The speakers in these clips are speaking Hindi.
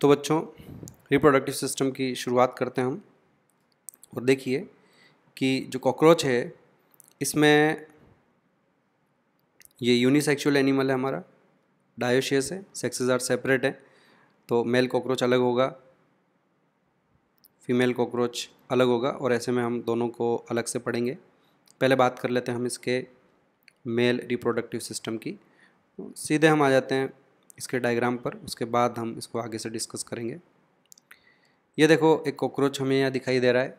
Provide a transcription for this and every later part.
तो बच्चों रिप्रोडक्टिव सिस्टम की शुरुआत करते हैं हम और देखिए कि जो कॉकरोच है इसमें ये यूनिसेक्सुअल एनिमल है हमारा डायोशियस है सेक्सेस आर सेपरेट है तो मेल कॉकरोच अलग होगा फीमेल कॉकरोच अलग होगा और ऐसे में हम दोनों को अलग से पढ़ेंगे पहले बात कर लेते हैं हम इसके मेल रिप्रोडक्टिव सिस्टम की सीधे हम आ जाते हैं इसके डायग्राम पर उसके बाद हम इसको आगे से डिस्कस करेंगे ये देखो एक कॉकरोच हमें यहाँ दिखाई दे रहा है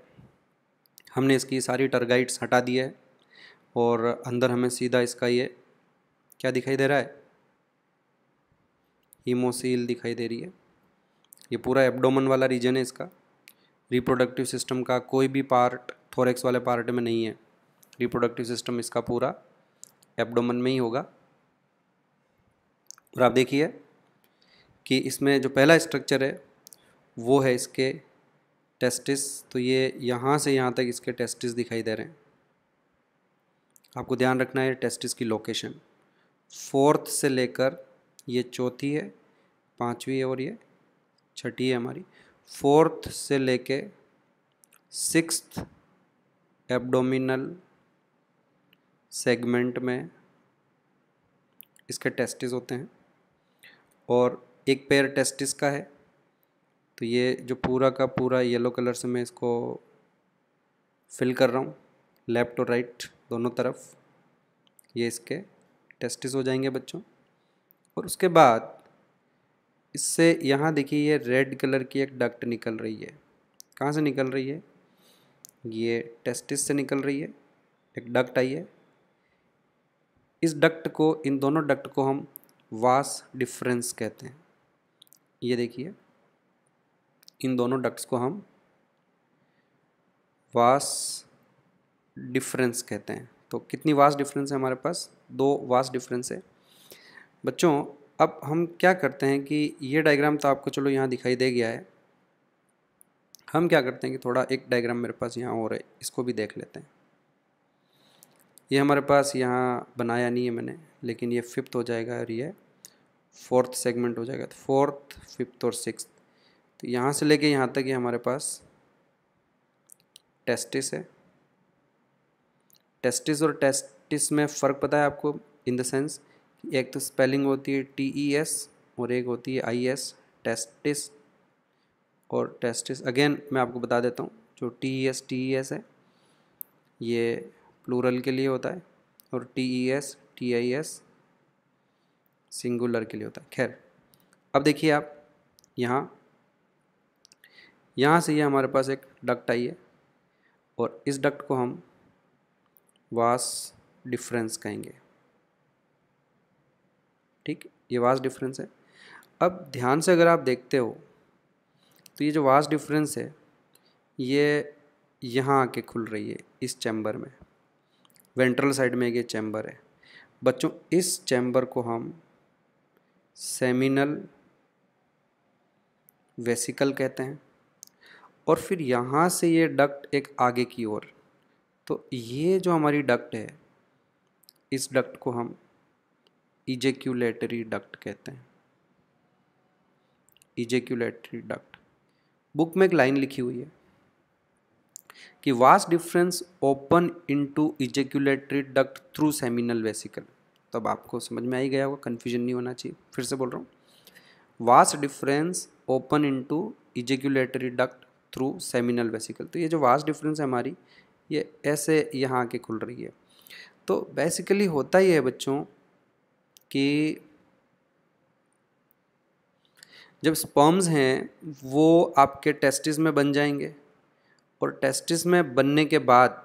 हमने इसकी सारी टर्गाइट्स हटा दी है और अंदर हमें सीधा इसका ये क्या दिखाई दे रहा है हीमोसील दिखाई दे रही है ये पूरा एब्डोमन वाला रीजन है इसका रिप्रोडक्टिव सिस्टम का कोई भी पार्ट थोरेक्स वाले पार्ट में नहीं है रिप्रोडक्टिव सिस्टम इसका पूरा एब्डोमन में ही होगा और आप देखिए कि इसमें जो पहला स्ट्रक्चर है वो है इसके टेस्टिस तो ये यहाँ से यहाँ तक इसके टेस्टिस दिखाई दे रहे हैं आपको ध्यान रखना है टेस्टिस की लोकेशन फोर्थ से लेकर ये चौथी है पांचवी है और ये छठी है हमारी फोर्थ से लेके सिक्स एब्डोमिनल सेगमेंट में इसके टेस्टिस होते हैं और एक पैर टेस्टिस का है तो ये जो पूरा का पूरा येलो कलर से मैं इसको फिल कर रहा हूँ लेफ़्ट और राइट दोनों तरफ ये इसके टेस्टिस हो जाएंगे बच्चों और उसके बाद इससे यहाँ देखिए ये रेड कलर की एक डक्ट निकल रही है कहाँ से निकल रही है ये टेस्टिस से निकल रही है एक डक्ट आई है इस डक्ट को इन दोनों डक्ट को हम वास डिफरेंस कहते हैं ये देखिए इन दोनों डक्ट्स को हम वास डिफरेंस कहते हैं तो कितनी वास डिफरेंस है हमारे पास दो वास डिफरेंस है बच्चों अब हम क्या करते हैं कि ये डायग्राम तो आपको चलो यहाँ दिखाई दे गया है हम क्या करते हैं कि थोड़ा एक डायग्राम मेरे पास यहाँ और है इसको भी देख लेते हैं ये हमारे पास यहाँ बनाया नहीं है मैंने लेकिन ये फिफ्थ हो जाएगा और ये फोर्थ सेगमेंट हो जाएगा तो फोर्थ फिफ्थ और सिक्स तो यहाँ से लेके यहाँ तक ही हमारे पास टेस्टिस है टेस्टिस और टेस्टिस में फ़र्क पता है आपको इन द सेंस एक तो स्पेलिंग होती है टी ई एस और एक होती है आई एस टेस्टिस और टेस्टिस अगेन मैं आपको बता देता हूँ जो T E S T E S है ये प्लूरल के लिए होता है और T E S T I S singular के लिए होता है खैर अब देखिए आप यहाँ यहाँ से ये यह हमारे पास एक डक्ट आई है और इस डक्ट को हम वास डिफरेंस कहेंगे ठीक ये वास डिफरेंस है अब ध्यान से अगर आप देखते हो तो ये जो वास डिफरेंस है ये यहाँ आके खुल रही है इस चैम्बर में वेंट्रल साइड में ये चैम्बर है बच्चों इस चैम्बर को हम सेमिनल वेसिकल कहते हैं और फिर यहाँ से ये डक्ट एक आगे की ओर तो ये जो हमारी डक्ट है इस डक्ट को हम इजेक्यूलेटरी डक्ट कहते हैं इजेक्यूलेटरी डक्ट बुक में एक लाइन लिखी हुई है कि vas deferens open into ejaculatory duct through seminal vesicle तब आपको समझ में आ ही गया होगा कन्फ्यूजन नहीं होना चाहिए फिर से बोल रहा हूँ vas deferens open into ejaculatory duct through seminal vesicle तो ये जो वास डिफरेंस है हमारी ये ऐसे यहाँ आके खुल रही है तो बेसिकली होता ही है बच्चों कि जब स्पर्म्स हैं वो आपके टेस्टिस में बन जाएंगे और टेस्टिस में बनने के बाद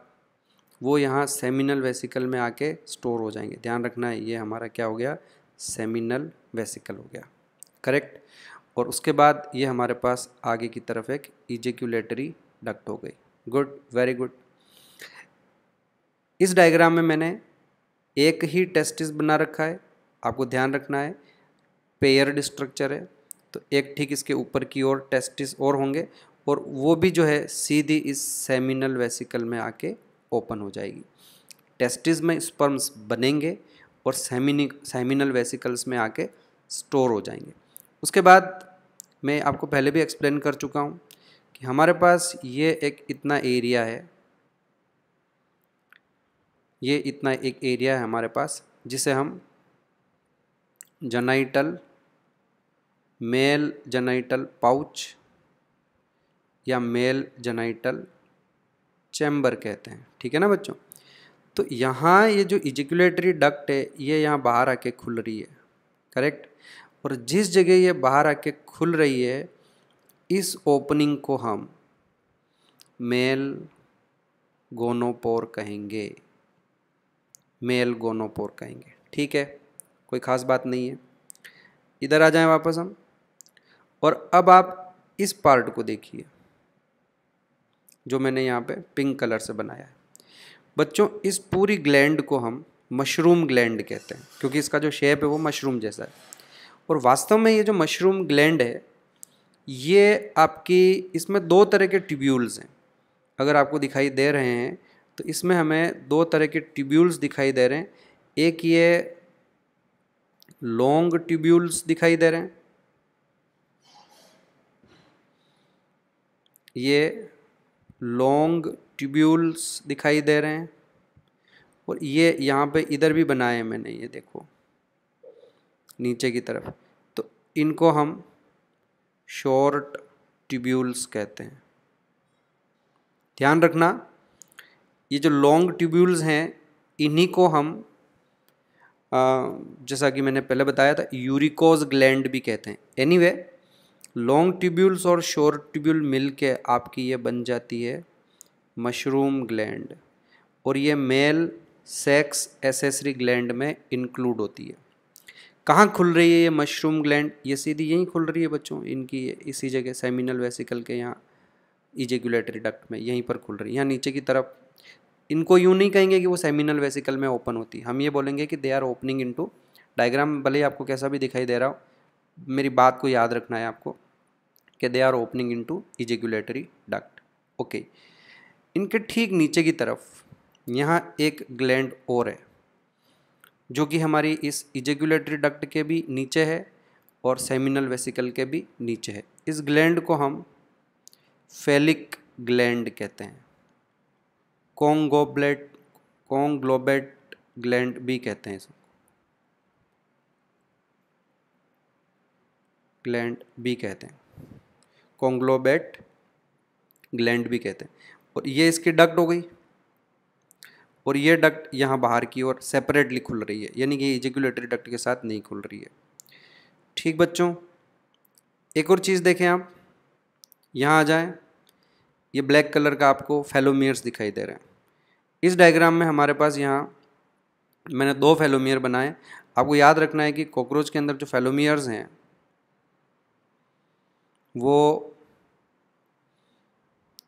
वो यहाँ सेमिनल वेसिकल में आके स्टोर हो जाएंगे ध्यान रखना है ये हमारा क्या हो गया सेमिनल वेसिकल हो गया करेक्ट और उसके बाद ये हमारे पास आगे की तरफ एक इजेक्यूलेटरी डक्ट हो गई गुड वेरी गुड इस डायग्राम में मैंने एक ही टेस्टिस बना रखा है आपको ध्यान रखना है पेयर्ड स्ट्रक्चर है तो एक ठीक इसके ऊपर की ओर टेस्टिस और होंगे और वो भी जो है सीधी इस सेमिनल वेसिकल में आके ओपन हो जाएगी टेस्टिस में स्पर्म्स बनेंगे और सेमिनिक सेमिनल वेसिकल्स में आके स्टोर हो जाएंगे उसके बाद मैं आपको पहले भी एक्सप्लेन कर चुका हूँ कि हमारे पास ये एक इतना एरिया है ये इतना एक एरिया है हमारे पास जिसे हम जनाइटल मेल जनाइटल पाउच या मेल जनाइटल चैम्बर कहते हैं ठीक है ना बच्चों तो यहाँ ये जो इजिकुलेटरी डक्ट है ये यहाँ बाहर आके खुल रही है करेक्ट और जिस जगह ये बाहर आके खुल रही है इस ओपनिंग को हम मेल गोनोपोर कहेंगे मेल गोनोपोर कहेंगे ठीक है कोई ख़ास बात नहीं है इधर आ जाएं वापस हम और अब आप इस पार्ट को देखिए जो मैंने यहाँ पे पिंक कलर से बनाया है बच्चों इस पूरी ग्लैंड को हम मशरूम ग्लैंड कहते हैं क्योंकि इसका जो शेप है वो मशरूम जैसा है और वास्तव में ये जो मशरूम ग्लैंड है ये आपकी इसमें दो तरह के ट्यूब्यूल्स हैं अगर आपको दिखाई दे रहे हैं तो इसमें हमें दो तरह के ट्यूब्यूल्स दिखाई दे रहे हैं एक ये लॉन्ग ट्यूब्यूल्स दिखाई दे रहे हैं ये लॉन्ग ट्यूब्यूल्स दिखाई दे रहे हैं और ये यहाँ पे इधर भी बनाए हैं मैंने ये देखो नीचे की तरफ तो इनको हम शॉर्ट ट्यूब्यूल्स कहते हैं ध्यान रखना ये जो लॉन्ग ट्यूब्यूल्स हैं इन्हीं को हम जैसा कि मैंने पहले बताया था यूरिकोज ग्लैंड भी कहते हैं एनीवे anyway, लॉन्ग ट्यूब्यूल्स और शॉर्ट ट्यूब्यूल मिल के आपकी ये बन जाती है मशरूम ग्लैंड और ये मेल सेक्स एसेसरी ग्लैंड में इंक्लूड होती है कहाँ खुल रही है ये मशरूम ग्लैंड ये सीधी यहीं खुल रही है बच्चों इनकी इसी जगह सेमिनल वेसिकल के यहाँ इजेगुलेटरी डक्ट में यहीं पर खुल रही है यहाँ नीचे की तरफ इनको यूँ नहीं कहेंगे कि वो सेमिनल वेसिकल में ओपन होती है हम ये बोलेंगे कि they are opening in diagram भले ही आपको कैसा भी दिखाई दे रहा हो मेरी बात को याद रखना है आपको कि they are opening into ejaculatory duct okay इनके ठीक नीचे की तरफ यहाँ एक ग्लैंड और है जो कि हमारी इस इजेगुलेटरी डक्ट के भी नीचे है और सेमिनल वेसिकल के भी नीचे है इस ग्लैंड को हम फेलिक ग्लैंड कहते हैं कॉन्गोब्लेट कॉन्ग्लोबेट ग्लैंड भी कहते हैं इसको ग्लैंड भी कहते हैं कॉन्ग्लोबेट ग्लैंड भी कहते हैं और ये इसकी डक्ट हो गई और ये डक्ट यहाँ बाहर की ओर सेपरेटली खुल रही है यानी कि इजिकुलेटरी डक्ट के साथ नहीं खुल रही है ठीक बच्चों एक और चीज़ देखें आप यहाँ आ जाएं ये ब्लैक कलर का आपको फेलोमियर्स दिखाई दे रहे हैं इस डायग्राम में हमारे पास यहाँ मैंने दो फेलोमियर बनाए आपको याद रखना है कि कॉकरोच के अंदर जो फेलोमियर्स हैं वो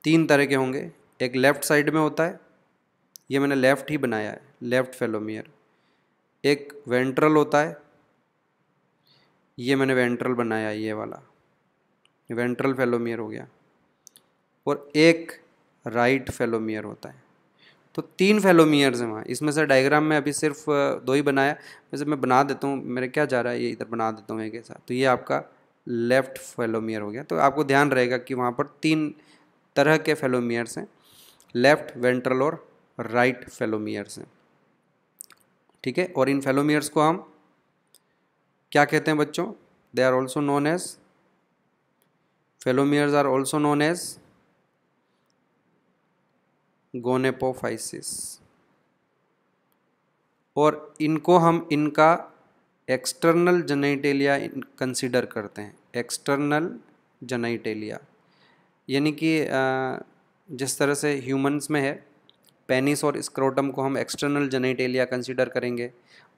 तीन तरह के होंगे एक लेफ़्ट साइड में होता है ये मैंने लेफ़्ट ही बनाया है लेफ़्ट फेलोमियर एक वेंट्रल होता है ये मैंने वेंट्रल बनाया ये वाला वेंट्रल फेलोमियर हो गया और एक राइट फेलोमियर होता है तो तीन फेलोमियर्स हैं वहाँ इसमें से डायग्राम में अभी सिर्फ दो ही बनाया वैसे मैं बना देता हूँ मेरे क्या जा रहा है ये इधर बना देता हूँ एक ऐसा तो ये आपका लेफ्ट फेलोमियर हो गया तो आपको ध्यान रहेगा कि वहाँ पर तीन तरह के फेलोमियर्स हैं लेफ्ट वेंट्रल और राइट फेलोमियर्स हैं ठीक है और इन फेलोमियर्स को हम क्या कहते हैं बच्चों they are also known as phallomeres are also known as gonapophysis और इनको हम इनका एक्सटर्नल जनाइटेलिया कंसिडर करते हैं एक्सटर्नल जनाइटेलिया यानी कि जिस तरह से ह्यूमंस में है पेनिस और स्क्रोटम को हम एक्सटर्नल जनाइटेलिया कंसिडर करेंगे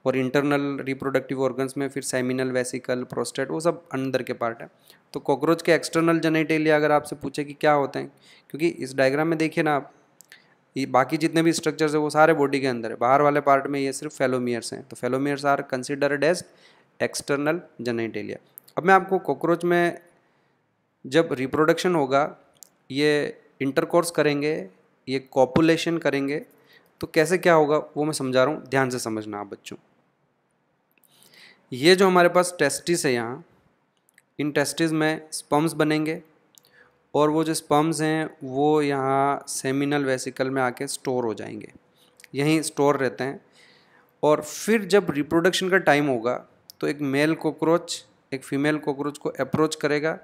और इंटरनल रिप्रोडक्टिव ऑर्गन्स में फिर सेमिनल वेसिकल प्रोस्टेट वो सब अंदर के पार्ट है तो कॉकरोच के एक्सटर्नल जनेटेलिया अगर आपसे पूछे कि क्या होते हैं क्योंकि इस डायग्राम में देखिए ना आप ये बाकी जितने भी स्ट्रक्चर्स है वो सारे बॉडी के अंदर है बाहर वाले पार्ट में ये सिर्फ फेलोमियर्स हैं तो phallomeres are considered as external genitalia अब मैं आपको कॉकरोच में जब रिप्रोडक्शन होगा ये इंटरकोर्स करेंगे ये कॉपुलेशन करेंगे तो कैसे क्या होगा वो मैं समझा रहा हूँ ध्यान से समझना आप बच्चों ये जो हमारे पास टेस्टिस है यहाँ इन टेस्टिस में स्पम्स बनेंगे और वो जो स्पम्स हैं वो यहाँ सेमिनल वेसिकल में आके स्टोर हो जाएंगे यहीं स्टोर रहते हैं और फिर जब रिप्रोडक्शन का टाइम होगा तो एक मेल कॉकरोच एक फीमेल कॉकरोच को अप्रोच करेगा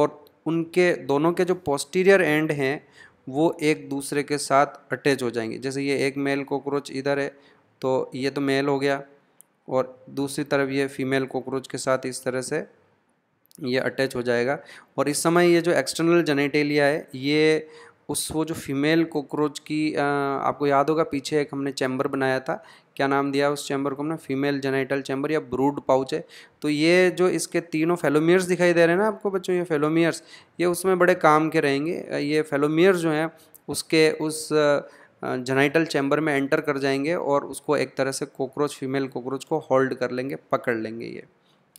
और उनके दोनों के जो पोस्टीरियर एंड हैं वो एक दूसरे के साथ अटैच हो जाएंगे जैसे ये एक मेल कॉकरोच इधर है तो ये तो मेल हो गया और दूसरी तरफ ये फीमेल कॉकरोच के साथ इस तरह से ये अटैच हो जाएगा और इस समय ये जो एक्सटर्नल जेनेटेलिया है ये उस वो जो फीमेल कॉकरोच की आ, आपको याद होगा पीछे एक हमने चैम्बर बनाया था क्या नाम दिया उस चैम्बर को हमने फीमेल जेनाइटल चैम्बर या ब्रूड पाउच है तो ये जो इसके तीनों फेलोमियर्स दिखाई दे रहे हैं ना आपको बच्चों ये फेलोमियर्स ये उसमें बड़े काम के रहेंगे ये फेलोमियर्स जो हैं उसके उस जेनाइटल चैम्बर में एंटर कर जाएंगे और उसको एक तरह से कॉकरोच फीमेल कॉकरोच को होल्ड कर लेंगे पकड़ लेंगे ये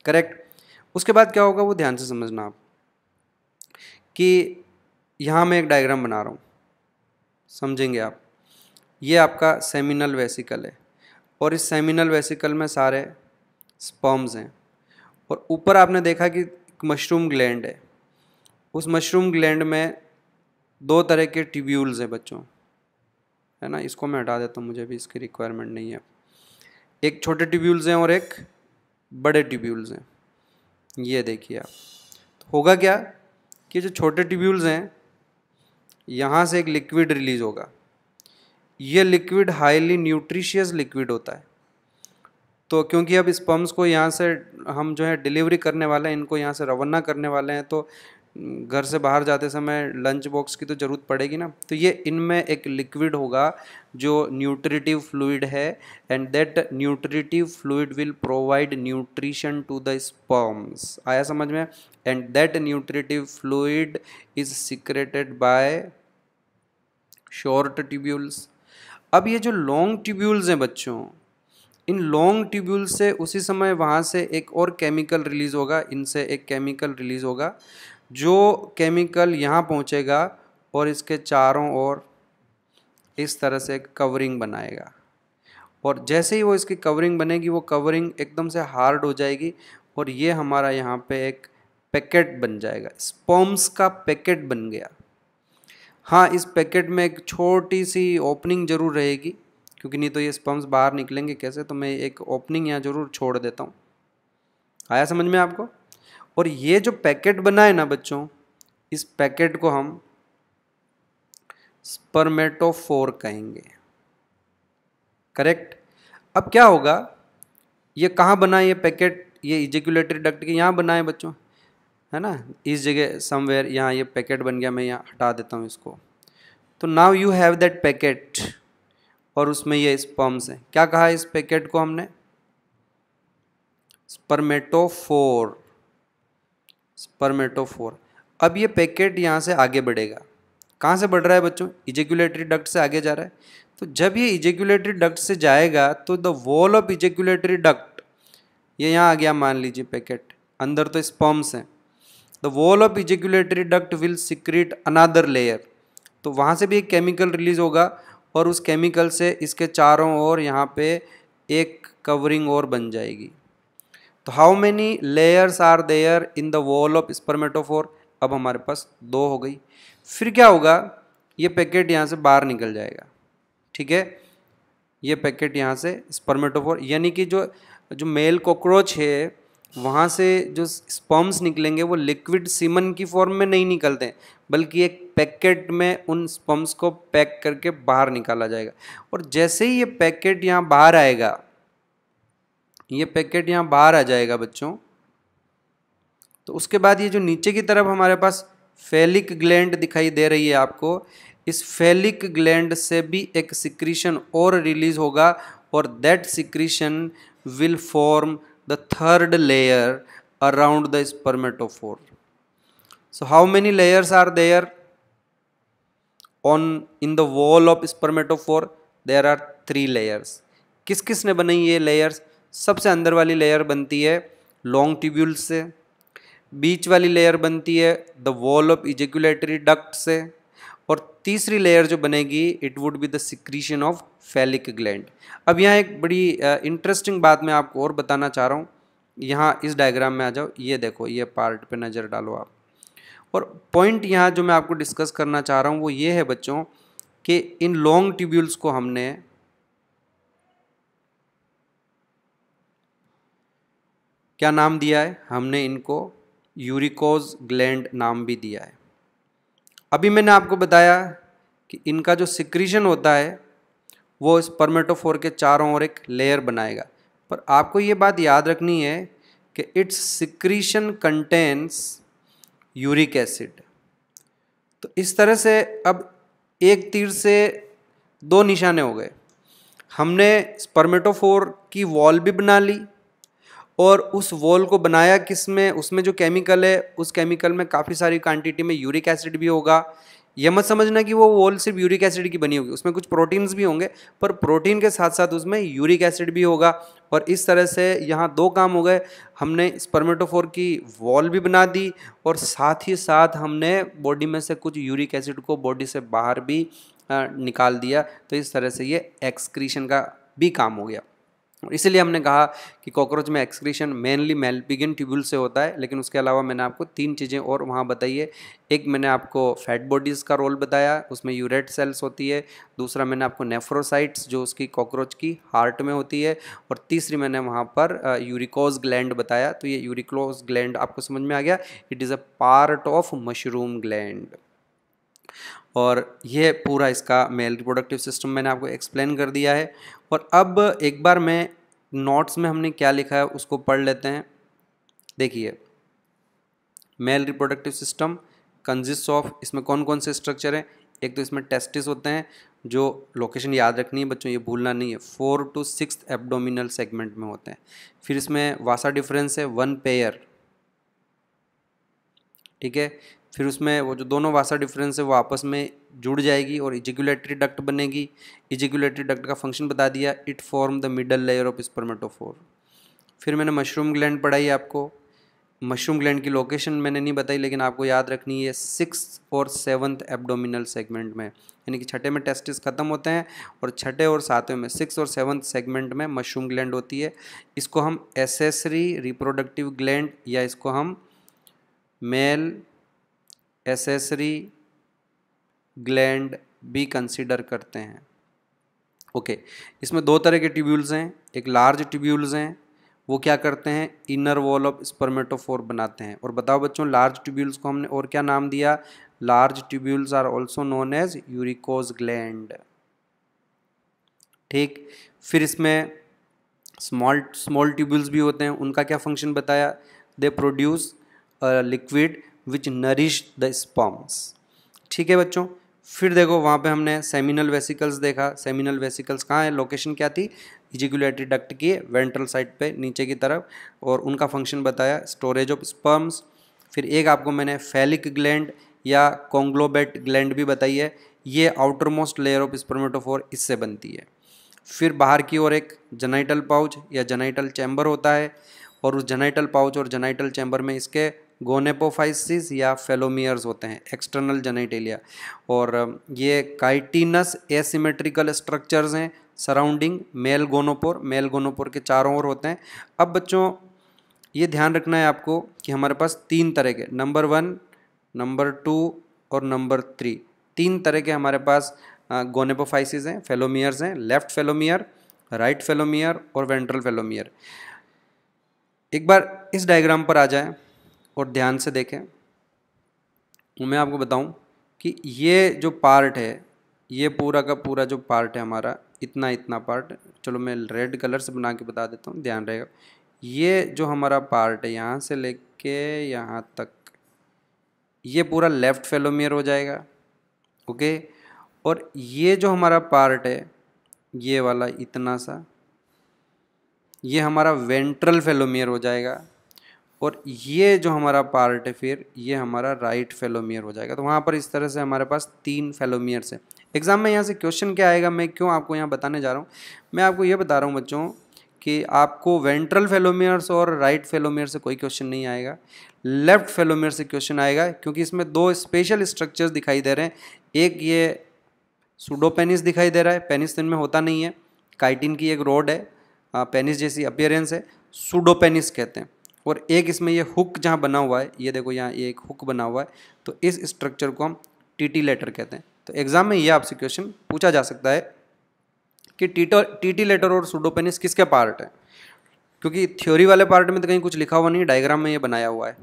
करेक्ट उसके बाद क्या होगा वो ध्यान से समझना आप कि यहाँ मैं एक डायग्राम बना रहा हूँ समझेंगे आप ये आपका सेमिनल वेसिकल है और इस सेमिनल वेसिकल में सारे स्पर्म्स हैं और ऊपर आपने देखा कि मशरूम ग्लैंड है उस मशरूम ग्लैंड में दो तरह के ट्यूब्यूल्स हैं बच्चों है ना इसको मैं हटा देता हूँ मुझे भी इसकी रिक्वायरमेंट नहीं है एक छोटे ट्यूब्यूल्स हैं और एक बड़े ट्यूब्यूल्स हैं ये देखिए आप होगा क्या कि जो छोटे ट्यूब्यूल्स हैं यहाँ से एक लिक्विड रिलीज होगा ये लिक्विड हाईली न्यूट्रिशियस लिक्विड होता है तो क्योंकि अब स्पम्स को यहाँ से हम जो है डिलीवरी करने वाले हैं इनको यहाँ से रवाना करने वाले हैं तो घर से बाहर जाते समय लंच बॉक्स की तो ज़रूरत पड़ेगी ना तो ये इनमें एक लिक्विड होगा जो न्यूट्रिटिव फ्लूड है and that nutritive fluid will provide nutrition to the sperms आया समझ में and that nutritive fluid is secreted by short tubules अब ये जो लॉन्ग ट्यूब्यूल्स हैं बच्चों इन लॉन्ग ट्यूब्यूल से उसी समय वहाँ से एक और केमिकल रिलीज़ होगा इनसे एक केमिकल रिलीज़ होगा जो केमिकल यहाँ पहुँचेगा और इसके चारों ओर इस तरह से एक कवरिंग बनाएगा और जैसे ही वो इसकी कवरिंग बनेगी वो कवरिंग एकदम से हार्ड हो जाएगी और ये हमारा यहाँ पे एक पैकेट बन जाएगा स्पॉम्स का पैकेट बन गया हाँ इस पैकेट में एक छोटी सी ओपनिंग ज़रूर रहेगी क्योंकि नहीं तो ये स्पम्स बाहर निकलेंगे कैसे तो मैं एक ओपनिंग यहाँ ज़रूर छोड़ देता हूँ आया समझ में आपको और ये जो पैकेट बना है ना बच्चों इस पैकेट को हम स्पर्मेटोफोर कहेंगे करेक्ट अब क्या होगा ये कहाँ बना है ये पैकेट ये इजिकुलेटरी डक्ट के यहाँ बना है बच्चों है ना इस जगह समवेयर यहाँ ये पैकेट बन गया मैं यहाँ हटा देता हूँ इसको तो now you have that packet और उसमें ये स्पर्म्स हैं क्या कहा इस पैकेट को हमने स्पर्मेटोफोर स्पर्मेटोफोर अब ये पैकेट यहाँ से आगे बढ़ेगा कहाँ से बढ़ रहा है बच्चों इजेक्यूलेटरी डक्ट से आगे जा रहा है तो जब ये इजेक्यूलेटरी डक्ट से जाएगा तो the wall of ejaculatory duct ये यहाँ आ गया मान लीजिए पैकेट अंदर तो स्पम्स हैं the wall of ejaculatory duct will secrete another layer तो वहाँ से भी एक केमिकल रिलीज होगा और उस केमिकल से इसके चारों ओर यहाँ पे एक कवरिंग और बन जाएगी तो how many layers are there in the wall of spermatophore अब हमारे पास दो हो गई फिर क्या होगा ये पैकेट यहाँ से बाहर निकल जाएगा ठीक है ये पैकेट यहाँ से स्पर्मेटोफोर यानी कि जो जो मेल कॉकरोच है वहाँ से जो स्पर्म्स निकलेंगे वो लिक्विड सीमन की फॉर्म में नहीं निकलते बल्कि एक पैकेट में उन स्पर्म्स को पैक करके बाहर निकाला जाएगा और जैसे ही ये पैकेट यहाँ बाहर आएगा ये पैकेट यहाँ बाहर आ जाएगा बच्चों तो उसके बाद ये जो नीचे की तरफ हमारे पास फेलिक ग्लैंड दिखाई दे रही है आपको इस फेलिक ग्लैंड से भी एक सिक्रीशन और रिलीज होगा और that secretion will form the third layer around the spermatophore so how many layers are there on in the wall of spermatophore there are three layers किस किस ने बनाई ये लेयर्स सबसे अंदर वाली लेयर बनती है लॉन्ग ट्यूब्यूल से बीच वाली लेयर बनती है the wall of ejaculatory duct से और तीसरी लेयर जो बनेगी it would be the secretion of phallic gland अब यहाँ एक बड़ी इंटरेस्टिंग बात मैं आपको और बताना चाह रहा हूँ यहाँ इस डायग्राम में आ जाओ ये देखो ये पार्ट पे नज़र डालो आप और पॉइंट यहाँ जो मैं आपको डिस्कस करना चाह रहा हूँ वो ये है बच्चों कि इन लॉन्ग ट्यूब्यूल्स को हमने क्या नाम दिया है हमने इनको यूरिकोज ग्लैंड नाम भी दिया है अभी मैंने आपको बताया कि इनका जो सिक्रीशन होता है वो इस परमेटोफोर के चारों ओर एक लेयर बनाएगा पर आपको ये बात याद रखनी है कि its secretion contains uric acid तो इस तरह से अब एक तीर से दो निशाने हो गए हमने स्पर्मेटोफोर की वॉल भी बना ली और उस वॉल को बनाया किस में उसमें जो केमिकल है उस केमिकल में काफ़ी सारी क्वांटिटी में यूरिक एसिड भी होगा यह मत समझना कि वो वॉल सिर्फ यूरिक एसिड की बनी होगी उसमें कुछ प्रोटीन्स भी होंगे पर प्रोटीन के साथ साथ उसमें यूरिक एसिड भी होगा और इस तरह से यहाँ दो काम हो गए हमने स्पर्मेटोफोर की वॉल भी बना दी और साथ ही साथ हमने बॉडी में से कुछ यूरिक एसिड को बॉडी से बाहर भी निकाल दिया तो इस तरह से ये एक्सक्रीशन का भी काम हो गया इसलिए हमने कहा कि कॉकरोच में एक्सक्रीशन मेनली मेलपिगन ट्यूबुल से होता है लेकिन उसके अलावा मैंने आपको तीन चीज़ें और वहाँ बताई है एक मैंने आपको फैट बॉडीज़ का रोल बताया उसमें यूरेट सेल्स होती है दूसरा मैंने आपको नेफ्रोसाइट्स जो उसकी कॉकरोच की हार्ट में होती है और तीसरी मैंने वहाँ पर यूरिकोज ग्लैंड बताया तो ये यूरिकोज ग्लैंड आपको समझ में आ गया it is a part of mushroom gland और यह पूरा इसका मेल रिप्रोडक्टिव सिस्टम मैंने आपको एक्सप्लेन कर दिया है और अब एक बार मैं नोट्स में हमने क्या लिखा है उसको पढ़ लेते हैं देखिए male reproductive system consist of इसमें कौन कौन से स्ट्रक्चर हैं एक तो इसमें टेस्टिस होते हैं जो लोकेशन याद रखनी है बच्चों ये भूलना नहीं है four to six abdominal segment में होते हैं फिर इसमें वासा डिफरेंस है वन पेयर ठीक है फिर उसमें वो जो दोनों वासा डिफरेंस है वो आपस में जुड़ जाएगी और इजिकुलेटरी डक्ट बनेगी इजिकुलेटरी डक्ट का फंक्शन बता दिया it form the middle layer of spermatophore फिर मैंने मशरूम ग्लैंड पढ़ाई आपको मशरूम ग्लैंड की लोकेशन मैंने नहीं बताई लेकिन आपको याद रखनी है सिक्स और सेवन्थ एब्डोमिनल सेगमेंट में यानी कि छठे में टेस्टिस ख़त्म होते हैं और छठे और सातवें में सिक्स और सेवन्थ सेगमेंट में मशरूम ग्लैंड होती है इसको हम एसेसरी रिप्रोडक्टिव ग्लैंड या इसको हम मेल एसेसरी ग्लैंड भी कंसिडर करते हैं ओके okay. इसमें दो तरह के ट्यूब्यूल्स हैं एक लार्ज ट्यूब्यूल्स हैं वो क्या करते हैं इनर वॉल ऑफ स्पर्मेटोफोर बनाते हैं और बताओ बच्चों लार्ज ट्यूब्यूल्स को हमने और क्या नाम दिया large tubules are also known as uricose gland ठीक फिर इसमें स्मॉल स्मॉल ट्यूब्यूल्स भी होते हैं उनका क्या फंक्शन बताया they produce liquid which nourish the sperms ठीक है बच्चों फिर देखो वहाँ पे हमने सेमिनल वेसिकल्स देखा सेमिनल वेसिकल्स कहाँ है लोकेशन क्या थी इजिकुलेटरी डक्ट की वेंट्रल साइड पे नीचे की तरफ और उनका फंक्शन बताया स्टोरेज ऑफ स्पर्म्स फिर एक आपको मैंने फैलिक ग्लैंड या कॉन्ग्लोबेट ग्लैंड भी बताई है ये outermost layer of spermatophore इससे बनती है फिर बाहर की ओर एक जनाइटल पाउच या जनाइटल चैम्बर होता है और उस जनाइटल पाउच और जनाइटल चैम्बर में इसके गोनेपोफाइसिस या फेलोमियर्स होते हैं एक्सटर्नल जेनेटेलिया और ये काइटिनस एसिमेट्रिकल स्ट्रक्चर्स हैं surrounding male gonopore male gonopore के चारों ओर होते हैं अब बच्चों ये ध्यान रखना है आपको कि हमारे पास तीन तरह के नंबर वन नंबर टू और नंबर थ्री तीन तरह के हमारे पास गोनेपोफाइसिस हैं फेलोमियर्स हैं लेफ्ट फेलोमियर राइट फेलोमियर और वेंट्रल फेलोमियर एक बार इस डायग्राम पर आ जाए और ध्यान से देखें मैं आपको बताऊं कि ये जो पार्ट है ये पूरा का पूरा जो पार्ट है हमारा इतना इतना पार्ट चलो मैं रेड कलर से बना के बता देता हूँ ध्यान रहेगा ये जो हमारा पार्ट है यहाँ से ले के यहाँ तक ये पूरा लेफ़्ट फेलोमियर हो जाएगा ओके और ये जो हमारा पार्ट है ये वाला इतना सा ये हमारा वेंट्रल फेलोमियर हो जाएगा और ये जो हमारा पार्ट है फिर ये हमारा राइट फेलोमियर हो जाएगा तो वहाँ पर इस तरह से हमारे पास तीन फेलोमियर्स हैं एग्ज़ाम में यहाँ से क्वेश्चन क्या आएगा मैं क्यों आपको यहाँ बताने जा रहा हूँ मैं आपको ये बता रहा हूँ बच्चों कि आपको वेंट्रल फेलोमियर्स और राइट फेलोमियर से कोई क्वेश्चन नहीं आएगा लेफ्ट फेलोमियर से क्वेश्चन आएगा क्योंकि इसमें दो स्पेशल स्ट्रक्चर्स दिखाई दे रहे हैं एक ये सुडोपेनिस दिखाई दे रहा है पेनिस तो में होता नहीं है काइटिन की एक रोड है पेनिस जैसी अपियरेंस है सुडोपेनिस कहते हैं और एक इसमें ये हुक जहाँ बना हुआ है ये देखो यहाँ एक हुक बना हुआ है तो इस स्ट्रक्चर को हम टी टी लेटर कहते हैं तो एग्ज़ाम में ये आपसे क्वेश्चन पूछा जा सकता है कि टीटो टी टी लेटर और सुडोपेनिस किसके पार्ट है क्योंकि थ्योरी वाले पार्ट में तो कहीं कुछ लिखा हुआ नहीं डायग्राम में ये बनाया हुआ है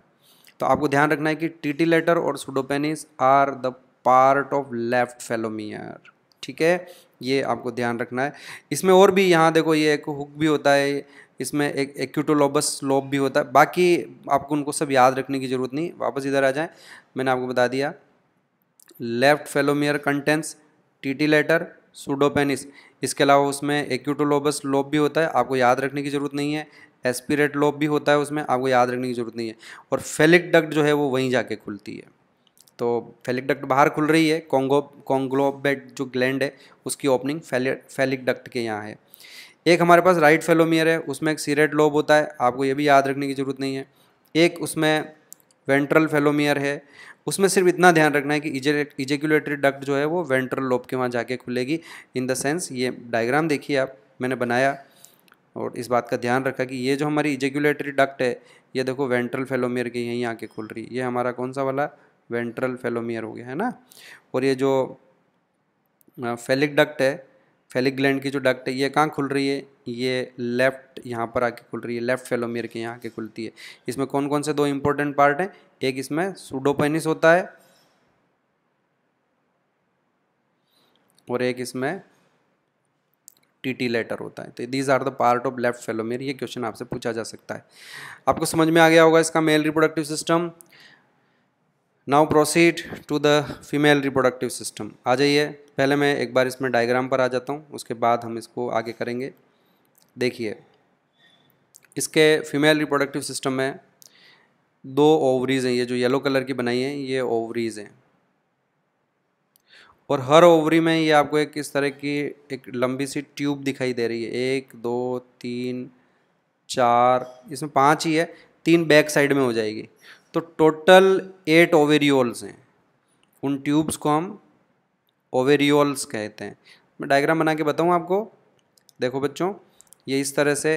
तो आपको ध्यान रखना है कि टी टी लेटर और pseudopenis are the part of left phallomere ठीक है ये आपको ध्यान रखना है इसमें और भी यहाँ देखो ये एक हुक भी होता है इसमें एक एक्यूटोलोबस लोब भी होता है बाकी आपको उनको सब याद रखने की ज़रूरत नहीं वापस इधर आ जाएं मैंने आपको बता दिया लेफ्ट फेलोमियर कंटेंस टीटीलेटर सूडोपेनिस इसके अलावा उसमें एक्यूटोलोबस लोब भी होता है आपको याद रखने की ज़रूरत नहीं है एस्पिरेट लोब भी होता है उसमें आपको याद रखने की ज़रूरत नहीं है और फेलिक डक्ट जो है वो वहीं जाके खुलती है तो फेलिक डक्ट बाहर खुल रही है कॉन्गो कॉन्ग्लोबेट जो ग्लैंड है उसकी ओपनिंग फेलिक डक्ट के यहाँ है एक हमारे पास राइट फेलोमियर है उसमें एक सीरेट लोब होता है आपको ये भी याद रखने की ज़रूरत नहीं है एक उसमें वेंट्रल फेलोमियर है उसमें सिर्फ इतना ध्यान रखना है कि इजेक्यूलेटरी डक्ट जो है वो वेंट्रल लोब के वहाँ जाके खुलेगी इन द सेंस ये डायग्राम देखिए आप मैंने बनाया और इस बात का ध्यान रखा कि ये जो हमारी इजेक्यूलेटरी डक्ट है ये देखो वेंट्रल फेलोमियर के यहीं आके खुल रही है ये हमारा कौन सा वाला वेंट्रल फेलोमियर हो गया है ना और ये जो फेलिक डक्ट है फेलिक ग्लैंड की जो डक्ट है ये कहाँ खुल रही है ये लेफ्ट यहाँ पर आके खुल रही है लेफ्ट फेलोमियर के यहाँ आके खुलती है इसमें कौन कौन से दो इंपॉर्टेंट पार्ट हैं एक इसमें सूडोपेनिस होता है और एक इसमें टी टी लेटर होता है तो these are the part of left phallomere ये क्वेश्चन आपसे पूछा जा सकता है आपको समझ में आ गया होगा इसका male reproductive system now proceed to the female reproductive system आ जाइए पहले मैं एक बार इसमें डायग्राम पर आ जाता हूँ उसके बाद हम इसको आगे करेंगे देखिए इसके फीमेल रिप्रोडक्टिव सिस्टम में दो ओवरीज हैं ये जो येलो कलर की बनाई है ये ओवरीज हैं और हर ओवरी में ये आपको एक इस तरह की एक लंबी सी ट्यूब दिखाई दे रही है एक दो तीन चार इसमें पांच ही है तीन बैक साइड में हो जाएगी तो टोटल एट ओवेरियोल्स हैं उन ट्यूब्स को हम ओवेरियोल्स कहते हैं मैं डायग्राम बना के बताऊँ आपको देखो बच्चों ये इस तरह से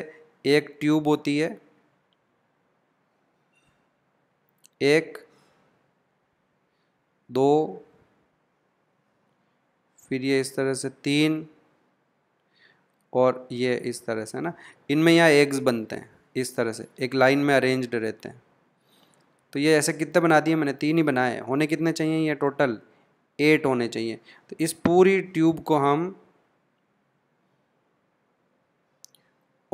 एक ट्यूब होती है एक दो फिर ये इस तरह से तीन और ये इस तरह से ना इनमें यहाँ एग्स बनते हैं इस तरह से एक लाइन में अरेंज्ड रहते हैं तो ये ऐसे कितने बना दिए मैंने तीन ही बनाए होने कितने चाहिए ये टोटल एट होने चाहिए तो इस पूरी ट्यूब को हम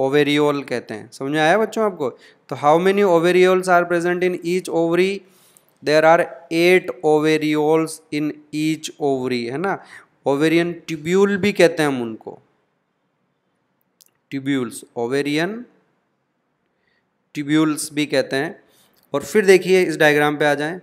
ओवेरियोल कहते हैं समझ में आया बच्चों आपको तो how many ovarioles are present in each ovary there are eight ovarioles in each ovary है ना ओवेरियन ट्यूब्यूल भी कहते हैं हम उनको ट्यूब्यूल्स ओवेरियन ट्यूब्यूल्स भी कहते हैं और फिर देखिए इस डायग्राम पे आ जाएं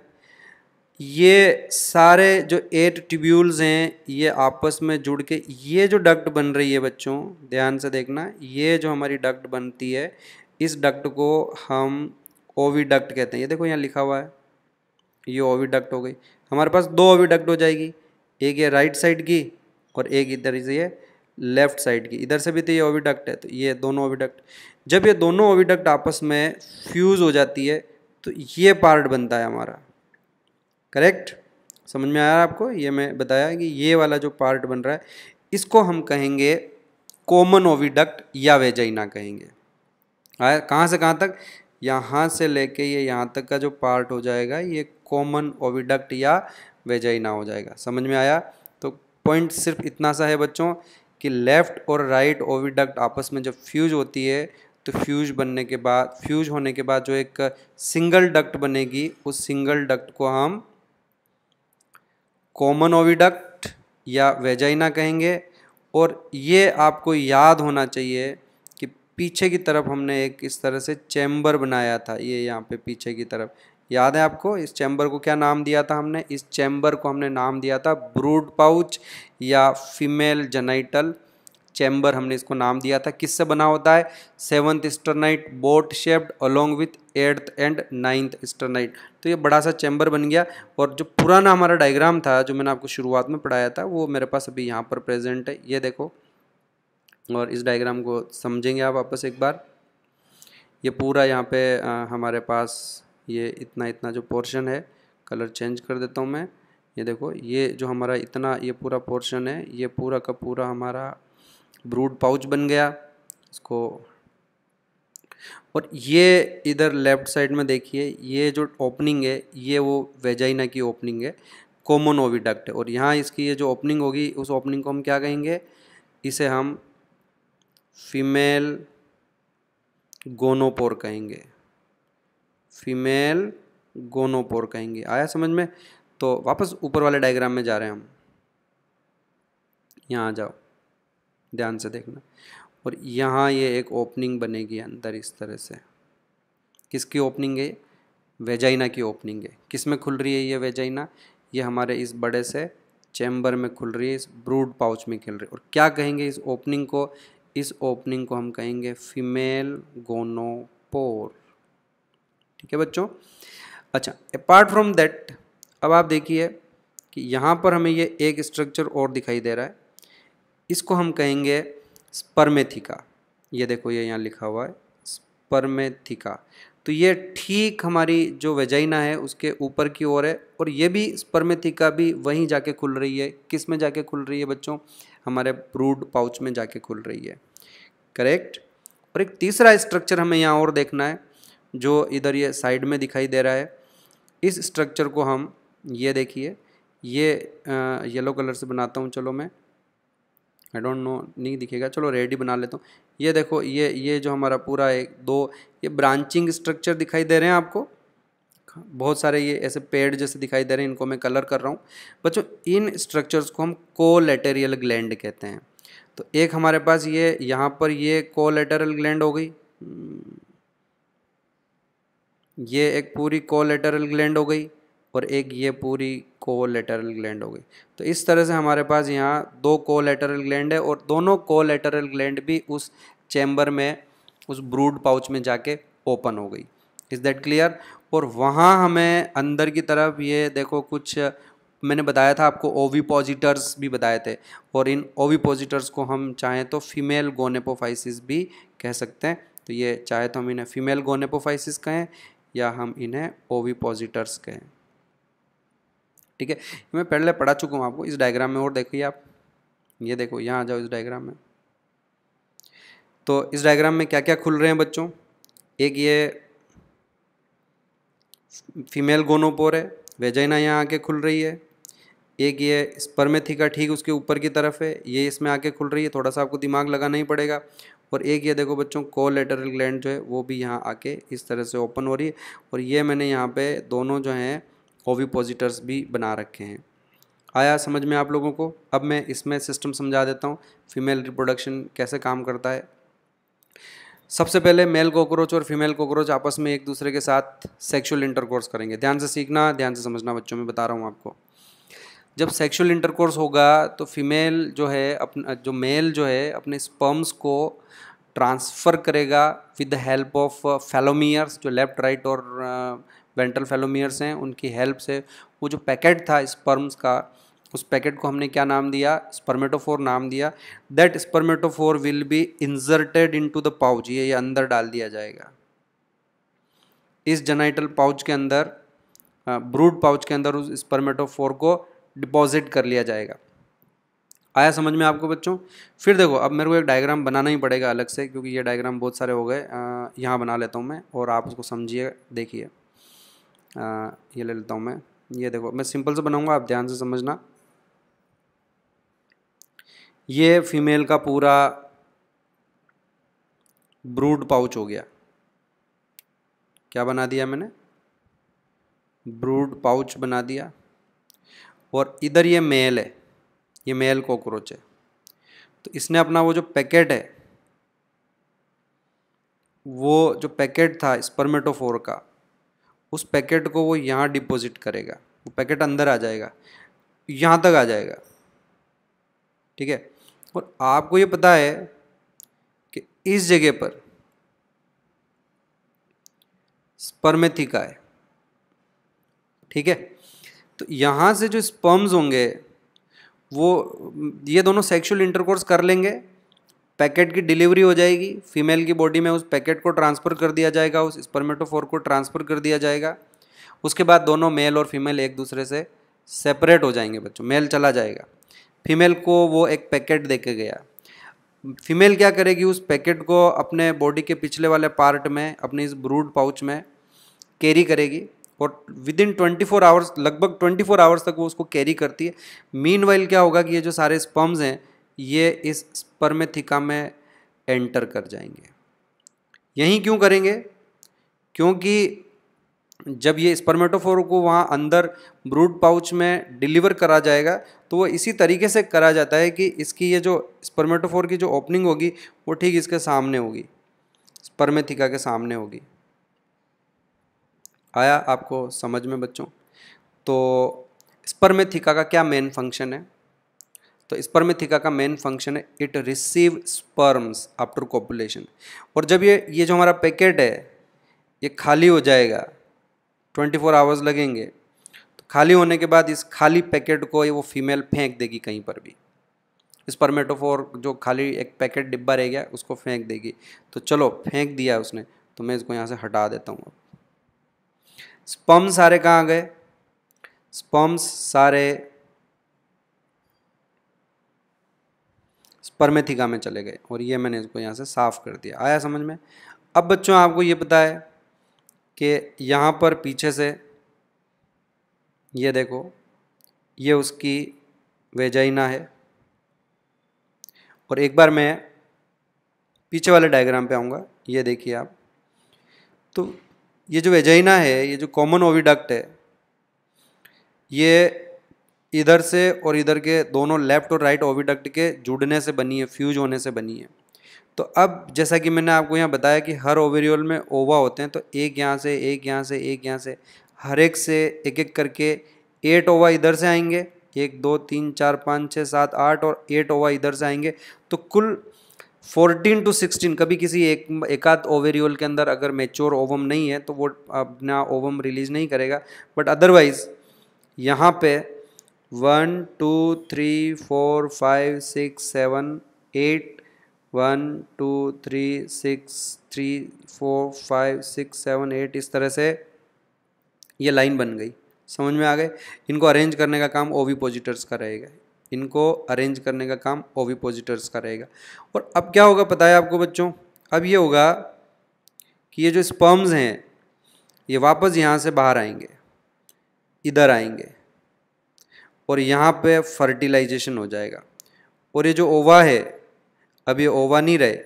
ये सारे जो एट ट्यूब्यूल्स हैं ये आपस में जुड़ के ये जो डक्ट बन रही है बच्चों ध्यान से देखना ये जो हमारी डक्ट बनती है इस डक्ट को हम ओविडक्ट कहते हैं ये देखो यहाँ लिखा हुआ है ये ओविडक्ट हो गई हमारे पास दो डक्ट हो जाएगी एक ये राइट साइड की और एक इधर से ये लेफ्ट साइड की इधर से भी तो ये ओविडक्ट है तो ये दोनों डक्ट जब ये दोनों डक्ट आपस में फ्यूज़ हो जाती है तो ये पार्ट बनता है हमारा करेक्ट समझ में आया आपको ये मैं बताया कि ये वाला जो पार्ट बन रहा है इसको हम कहेंगे कॉमन ओविडक्ट या वेजाइना कहेंगे आया कहाँ से कहाँ तक यहाँ से लेके ये यहाँ तक का जो पार्ट हो जाएगा ये कॉमन ओविडक्ट या वेजाइना हो जाएगा समझ में आया तो पॉइंट सिर्फ इतना सा है बच्चों कि लेफ़्ट और राइट ओविडक्ट आपस में जब फ्यूज होती है तो फ्यूज बनने के बाद फ्यूज होने के बाद जो एक सिंगल डक्ट बनेगी उस सिंगल डक्ट को हम कॉमन ओविडक्ट या वेजाइना कहेंगे और ये आपको याद होना चाहिए कि पीछे की तरफ हमने एक इस तरह से चैम्बर बनाया था ये यहाँ पे पीछे की तरफ याद है आपको इस चैम्बर को क्या नाम दिया था हमने इस चैम्बर को हमने नाम दिया था ब्रूड पाउच या फीमेल जनाइटल चैम्बर हमने इसको नाम दिया था किससे बना होता है seventh sternite boat shaped along with eighth and ninth sternite तो ये बड़ा सा चैम्बर बन गया और जो पुराना हमारा डायग्राम था जो मैंने आपको शुरुआत में पढ़ाया था वो मेरे पास अभी यहाँ पर प्रेजेंट है ये देखो और इस डायग्राम को समझेंगे आप वापस एक बार ये पूरा यहाँ पे आ, हमारे पास ये इतना इतना जो पोर्शन है कलर चेंज कर देता हूँ मैं ये देखो ये जो हमारा इतना ये पूरा पोर्शन है ये पूरा का पूरा हमारा ब्रूड पाउच बन गया इसको और ये इधर लेफ्ट साइड में देखिए ये जो ओपनिंग है ये वो वेजाइना की ओपनिंग है कॉमन ओविडक्ट है और यहाँ इसकी ये जो ओपनिंग होगी उस ओपनिंग को हम क्या कहेंगे इसे हम फीमेल गोनोपोर कहेंगे फीमेल गोनोपोर कहेंगे आया समझ में तो वापस ऊपर वाले डायग्राम में जा रहे हैं हम यहाँ आ जाओ ध्यान से देखना और यहाँ ये एक ओपनिंग बनेगी अंदर इस तरह से किसकी ओपनिंग है वेजाइना की ओपनिंग है किस में खुल रही है ये वेजाइना ये हमारे इस बड़े से चैम्बर में खुल रही है इस ब्रूड पाउच में खुल रही है और क्या कहेंगे इस ओपनिंग को इस ओपनिंग को हम कहेंगे फीमेल गोनोपोर ठीक है बच्चों अच्छा अपार्ट फ्रॉम दैट अब आप देखिए कि यहाँ पर हमें ये एक स्ट्रक्चर और दिखाई दे रहा है इसको हम कहेंगे स्पर्मेथिका ये देखो ये यहाँ लिखा हुआ है स्पर्मेथिका तो ये ठीक हमारी जो वेजाइना है उसके ऊपर की ओर है और ये भी स्पर्मेथिका भी वहीं जाके खुल रही है किस में जाके खुल रही है बच्चों हमारे ब्रूड पाउच में जाके खुल रही है करेक्ट और एक तीसरा स्ट्रक्चर हमें यहाँ और देखना है जो इधर ये साइड में दिखाई दे रहा है इस स्ट्रक्चर को हम ये देखिए ये येलो कलर से बनाता हूँ चलो मैं आई डोंट नो नहीं दिखेगा चलो रेडी बना लेता हूँ ये देखो ये ये जो हमारा पूरा एक दो ये ब्रांचिंग स्ट्रक्चर दिखाई दे रहे हैं आपको बहुत सारे ये ऐसे पेड़ जैसे दिखाई दे रहे हैं इनको मैं कलर कर रहा हूँ बच्चों इन स्ट्रक्चर्स को हम को ग्लैंड कहते हैं तो एक हमारे पास ये यहाँ पर ये को ग्लैंड हो गई ये एक पूरी को ग्लैंड हो गई और एक ये पूरी को लेटरल ग्लैंड हो गई तो इस तरह से हमारे पास यहाँ दो को लेटरल ग्लैंड है और दोनों को लेटरल ग्लैंड भी उस चैम्बर में उस ब्रूड पाउच में जाके ओपन हो गई इज़ दैट क्लियर और वहाँ हमें अंदर की तरफ ये देखो कुछ मैंने बताया था आपको ओविपोजिटर्स भी बताए थे और इन ओविपोजिटर्स को हम चाहें तो फीमेल गोनेपोफाइसिस भी कह सकते हैं तो ये चाहे तो हम इन्हें फीमेल गोनेपोफाइसिस कहें या हम इन्हें ओविपोजिटर्स कहें ठीक है मैं पहले पढ़ा चुका हूँ आपको इस डायग्राम में और देखिए आप ये देखो यहाँ आ जाओ इस डायग्राम में तो इस डायग्राम में क्या क्या खुल रहे हैं बच्चों एक ये फीमेल गोनोपोर है वेजाइना यहाँ आके खुल रही है एक ये स्पर्मेथिका ठीक उसके ऊपर की तरफ है ये इसमें आके खुल रही है थोड़ा सा आपको दिमाग लगाना ही पड़ेगा और एक ये देखो बच्चों कोलेटरल ग्लैंड जो है वो भी यहाँ आके इस तरह से ओपन हो रही है और ये मैंने यहाँ पे दोनों जो हैं ओविपोजिटर्स भी बना रखे हैं आया समझ में आप लोगों को अब मैं इसमें सिस्टम समझा देता हूँ फीमेल रिप्रोडक्शन कैसे काम करता है सबसे पहले मेल कॉकरोच और फीमेल कॉकरोच आपस में एक दूसरे के साथ सेक्सुअल इंटरकोर्स करेंगे ध्यान से सीखना ध्यान से समझना बच्चों में बता रहा हूँ आपको जब सेक्सुअल इंटरकोर्स होगा तो फीमेल जो है अपना जो मेल जो है अपने स्पर्म्स को ट्रांसफ़र करेगा with the help of phallomeres जो लेफ्ट राइट और uh, वेंट्रल फेलोमियर्स हैं उनकी हेल्प से वो जो पैकेट था स्पर्म्स का उस पैकेट को हमने क्या नाम दिया स्पर्मेटोफोर नाम दिया that spermatophore will be inserted into the pouch ये अंदर डाल दिया जाएगा इस जेनाइटल पाउच के अंदर ब्रूड पाउच के अंदर उस स्पर्मेटोफोर को डिपॉजिट कर लिया जाएगा आया समझ में आपको बच्चों फिर देखो अब मेरे को एक डायग्राम बनाना ही पड़ेगा अलग से क्योंकि ये डायग्राम बहुत सारे हो गए यहाँ बना लेता हूँ मैं और आप उसको समझिए देखिए आ, ये ले लेता हूँ मैं ये देखो मैं सिंपल से बनाऊँगा आप ध्यान से समझना ये फीमेल का पूरा ब्रूड पाउच हो गया क्या बना दिया मैंने ब्रूड पाउच बना दिया और इधर ये मेल है ये मेल कॉकरोच है तो इसने अपना वो जो पैकेट है वो जो पैकेट था स्पर्मेटोफोर का उस पैकेट को वो यहाँ डिपॉजिट करेगा वो पैकेट अंदर आ जाएगा यहाँ तक आ जाएगा ठीक है और आपको ये पता है कि इस जगह पर स्पर्मेथिका है ठीक है तो यहाँ से जो स्पर्म्स होंगे वो ये दोनों सेक्सुअल इंटरकोर्स कर लेंगे पैकेट की डिलीवरी हो जाएगी फीमेल की बॉडी में उस पैकेट को ट्रांसफ़र कर दिया जाएगा उस स्पर्मेटोफोर को ट्रांसफ़र कर दिया जाएगा उसके बाद दोनों मेल और फीमेल एक दूसरे से सेपरेट हो जाएंगे बच्चों मेल चला जाएगा फीमेल को वो एक पैकेट दे के गया फीमेल क्या करेगी उस पैकेट को अपने बॉडी के पिछले वाले पार्ट में अपने इस ब्रूड पाउच में कैरी करेगी और within twenty four hours लगभग ट्वेंटी फोर आवर्स तक वो उसको कैरी करती है मीन क्या होगा कि ये जो सारे स्पम्स हैं ये इस स्पर्मेथिका में एंटर कर जाएंगे यहीं क्यों करेंगे क्योंकि जब ये स्पर्मेटोफोर को वहाँ अंदर ब्रूड पाउच में डिलीवर करा जाएगा तो वो इसी तरीके से करा जाता है कि इसकी ये जो स्पर्मेटोफोर की जो ओपनिंग होगी वो ठीक इसके सामने होगी स्पर्मेथिका के सामने होगी आया आपको समझ में बच्चों तो स्पर्मेथिका का क्या मेन फंक्शन है तो स्पर्मेथिका का मेन फंक्शन है it receive sperms after copulation और जब ये ये जो हमारा पैकेट है ये खाली हो जाएगा 24 फोर आवर्स लगेंगे तो खाली होने के बाद इस खाली पैकेट को ये वो फीमेल फेंक देगी कहीं पर भी स्पर्मेटोफोर जो खाली एक पैकेट डिब्बा रह गया उसको फेंक देगी तो चलो फेंक दिया उसने तो मैं इसको यहाँ से हटा देता हूँ स्पम्स सारे कहाँ गए स्पम्स सारे परमेथिका में चले गए और ये मैंने इसको यहाँ से साफ़ कर दिया आया समझ में अब बच्चों आपको ये पता है कि यहाँ पर पीछे से ये देखो ये उसकी वेजाइना है और एक बार मैं पीछे वाले डायग्राम पे आऊँगा ये देखिए आप तो ये जो वेजाइना है ये जो कॉमन ओविडक्ट है ये इधर से और इधर के दोनों लेफ्ट और राइट ओविडक्ट के जुड़ने से बनी है फ्यूज होने से बनी है तो अब जैसा कि मैंने आपको यहाँ बताया कि हर ओवेरियोल में ओवा होते हैं तो एक यहाँ से एक यहाँ से एक यहाँ से हर एक से एक एक करके एट ओवा इधर से आएंगे एक दो तीन चार पाँच छः सात आठ और एट ओवा इधर से आएंगे तो कुल फोर्टीन टू सिक्सटीन कभी किसी एक एकाध ओवेरियोल के अंदर अगर मेच्योर ओवम नहीं है तो वो अपना ओवम रिलीज़ नहीं करेगा बट अदरवाइज़ यहाँ पर one two three four five six seven eight one two three six three four five six seven eight इस तरह से ये लाइन बन गई समझ में आ गए इनको अरेंज करने का काम ओवी पॉजिटर्स का रहेगा इनको अरेंज करने का काम ओवी पॉजिटर्स का रहेगा और अब क्या होगा पता है आपको बच्चों अब ये होगा कि ये जो स्पर्म्स हैं ये वापस यहाँ से बाहर आएंगे इधर आएंगे और यहाँ पे फर्टिलाइजेशन हो जाएगा और ये जो ओवा है अब ये ओवा नहीं रहे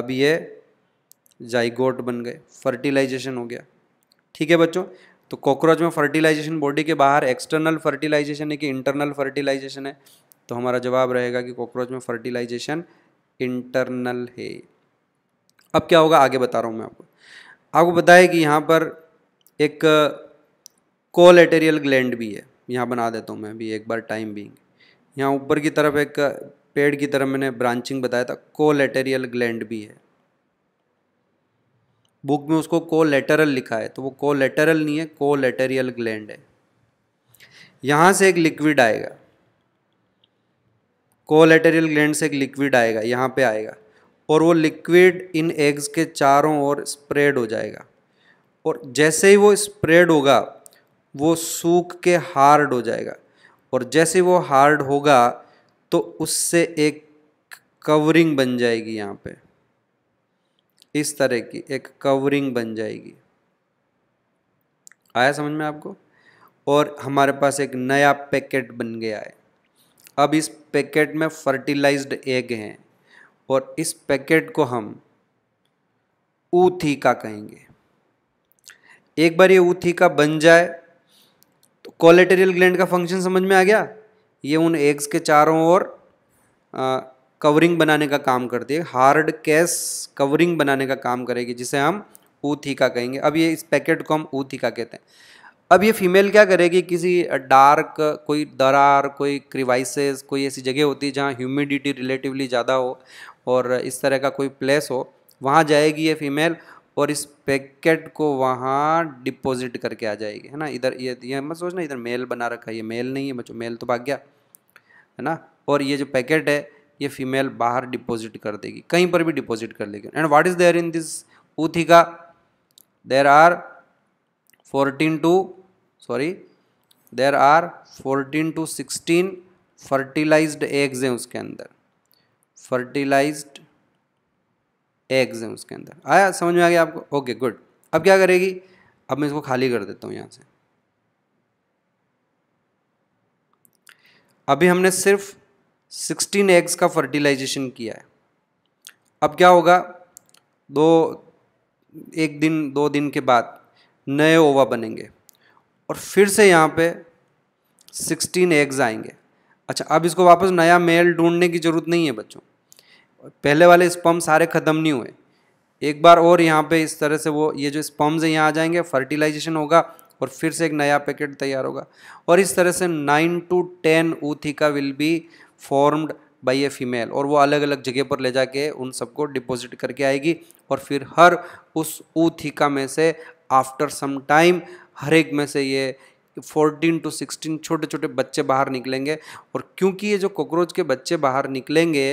अब ये जाइगोट बन गए फर्टिलाइजेशन हो गया ठीक है बच्चों तो कॉकरोच में फर्टिलाइजेशन बॉडी के बाहर एक्सटर्नल फर्टिलाइजेशन है कि इंटरनल फर्टिलाइजेशन है तो हमारा जवाब रहेगा कि कॉकरोच में फर्टिलाइजेशन इंटरनल है अब क्या होगा आगे बता रहा हूँ मैं आपको आपको बताया कि यहाँ पर एक कोलेटेरियल ग्लैंड भी है यहाँ बना देता हूँ मैं भी एक बार टाइम बींग यहाँ ऊपर की तरफ एक पेड़ की तरफ मैंने ब्रांचिंग बताया था लेटेरियल ग्लैंड भी है बुक में उसको कोलेटरल लिखा है तो वो कोलेटरल नहीं है लेटेरियल ग्लैंड है यहाँ से एक लिक्विड आएगा लेटेरियल ग्लैंड से एक लिक्विड आएगा यहाँ पे आएगा और वो लिक्विड इन एग्स के चारों ओर स्प्रेड हो जाएगा और जैसे ही वो स्प्रेड होगा वो सूख के हार्ड हो जाएगा और जैसे वो हार्ड होगा तो उससे एक कवरिंग बन जाएगी यहाँ पे इस तरह की एक कवरिंग बन जाएगी आया समझ में आपको और हमारे पास एक नया पैकेट बन गया है अब इस पैकेट में फर्टिलाइज्ड एग हैं और इस पैकेट को हम ऊथीका कहेंगे एक बार ये ऊथीका बन जाए कोलेटेरियल ग्लैंड का फंक्शन समझ में आ गया ये उन एग्स के चारों ओर कवरिंग बनाने का काम करती है हार्ड कैस कवरिंग बनाने का काम करेगी जिसे हम ऊथीका कहेंगे अब ये इस पैकेट को हम ऊथीका कहते हैं अब ये फीमेल क्या करेगी किसी डार्क कोई दरार कोई क्रिवाइसेस कोई ऐसी जगह होती है जहाँ ह्यूमिडिटी रिलेटिवली ज़्यादा हो और इस तरह का कोई प्लेस हो वहाँ जाएगी ये फीमेल और इस पैकेट को वहाँ डिपॉजिट करके आ जाएगी है ना इधर ये ये मत सोचना इधर मेल बना रखा है ये मेल नहीं है बच्चों मेल तो भाग गया है ना और ये जो पैकेट है ये फीमेल बाहर डिपॉजिट कर देगी कहीं पर भी डिपॉजिट कर लेगी and what is there in this का there are fourteen to sorry there are fourteen to sixteen fertilised eggs हैं उसके अंदर फर्टिलाइज्ड एग्स हैं उसके अंदर आया समझ में आ गया आपको ओके गुड अब क्या करेगी अब मैं इसको खाली कर देता हूँ यहाँ से अभी हमने सिर्फ 16 एग्स का फर्टिलाइजेशन किया है अब क्या होगा दो एक दिन दो दिन के बाद नए ओवा बनेंगे और फिर से यहाँ पे 16 एग्स आएंगे अच्छा अब इसको वापस नया मेल ढूंढने की ज़रूरत नहीं है बच्चों पहले वाले स्पम सारे ख़त्म नहीं हुए एक बार और यहाँ पे इस तरह से वो ये जो स्पम्स हैं यहाँ आ जाएंगे फर्टिलाइजेशन होगा और फिर से एक नया पैकेट तैयार होगा और इस तरह से nine to ten ootheca will be formed by a female और वो अलग अलग जगह पर ले जाके उन सबको डिपॉजिट करके आएगी और फिर हर उस ऊथिका में से आफ्टर सम टाइम हर एक में से ये 14 टू 16 छोटे छोटे बच्चे बाहर निकलेंगे और क्योंकि ये जो कॉकरोच के बच्चे बाहर निकलेंगे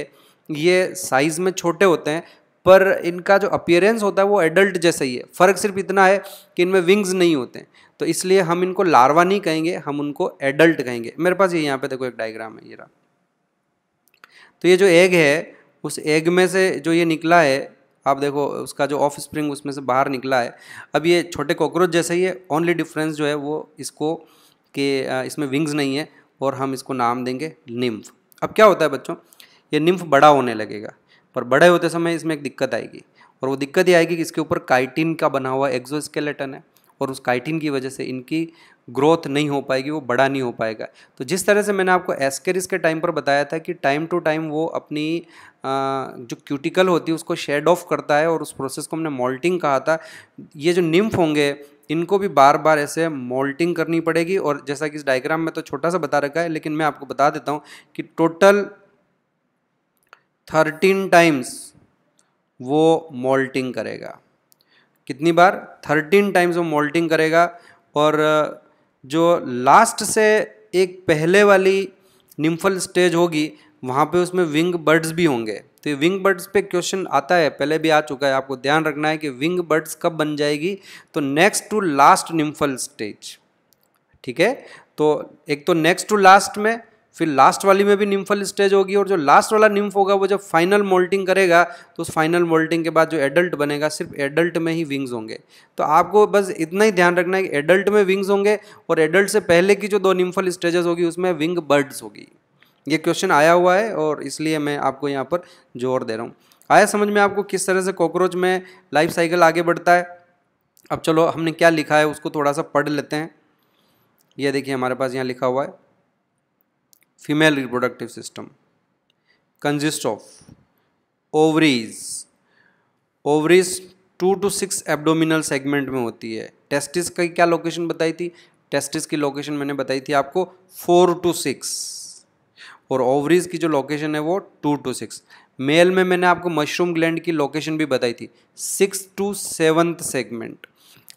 ये साइज़ में छोटे होते हैं पर इनका जो अपियरेंस होता है वो एडल्ट जैसा ही है फ़र्क सिर्फ इतना है कि इनमें विंग्स नहीं होते तो इसलिए हम इनको लार्वा नहीं कहेंगे हम उनको एडल्ट कहेंगे मेरे पास ये यहाँ पे देखो एक डायग्राम है ये रहा तो ये जो एग है उस एग में से जो ये निकला है आप देखो उसका जो ऑफ स्प्रिंग उसमें से बाहर निकला है अब ये छोटे कॉकरोच जैसा ही है ओनली डिफरेंस जो है वो इसको कि इसमें विंग्स नहीं है और हम इसको नाम देंगे निम्फ अब क्या होता है बच्चों ये निम्फ बड़ा होने लगेगा पर बड़े होते समय इसमें एक दिक्कत आएगी और वो दिक्कत ये आएगी कि इसके ऊपर काइटिन का बना हुआ एक्जोस्केलेटन है और उस काइटिन की वजह से इनकी ग्रोथ नहीं हो पाएगी वो बड़ा नहीं हो पाएगा तो जिस तरह से मैंने आपको एस्केरिस के टाइम पर बताया था कि टाइम टू टाइम वो अपनी जो क्यूटिकल होती है उसको शेड ऑफ करता है और उस प्रोसेस को हमने मोल्टिंग कहा था ये जो निम्फ होंगे इनको भी बार बार ऐसे मोल्टिंग करनी पड़ेगी और जैसा कि इस डायग्राम में तो छोटा सा बता रखा है लेकिन मैं आपको बता देता हूँ कि टोटल थर्टीन टाइम्स वो मोल्टिंग करेगा कितनी बार थर्टीन टाइम्स वो मोल्टिंग करेगा और जो लास्ट से एक पहले वाली निम्फल स्टेज होगी वहाँ पे उसमें विंग बर्ड्स भी होंगे तो विंग बर्ड्स पे क्वेश्चन आता है पहले भी आ चुका है आपको ध्यान रखना है कि विंग बर्ड्स कब बन जाएगी तो next to last nymphal stage ठीक है तो एक तो नेक्स्ट टू लास्ट में फिर लास्ट वाली में भी निम्फल स्टेज होगी और जो लास्ट वाला निम्फ होगा वो जब फाइनल मोल्टिंग करेगा तो उस फाइनल मोल्टिंग के बाद जो एडल्ट बनेगा सिर्फ एडल्ट में ही विंग्स होंगे तो आपको बस इतना ही ध्यान रखना है कि एडल्ट में विंग्स होंगे और एडल्ट से पहले की जो दो निम्फल स्टेजेस होगी उसमें विंग बर्ड्स होगी ये क्वेश्चन आया हुआ है और इसलिए मैं आपको यहाँ पर जोर दे रहा हूँ आया समझ में आपको किस तरह से कॉकरोच में लाइफ साइकिल आगे बढ़ता है अब चलो हमने क्या लिखा है उसको थोड़ा सा पढ़ लेते हैं ये देखिए हमारे पास यहाँ लिखा हुआ है female reproductive system consists of ovaries ovaries two to six abdominal segment में होती है टेस्टिस की क्या लोकेशन बताई थी टेस्टिस की लोकेशन मैंने बताई थी आपको फोर टू सिक्स और ओवरीज की जो लोकेशन है वो टू टू सिक्स मेल में मैंने आपको मशरूम ग्लैंड की लोकेशन भी बताई थी six to seventh segment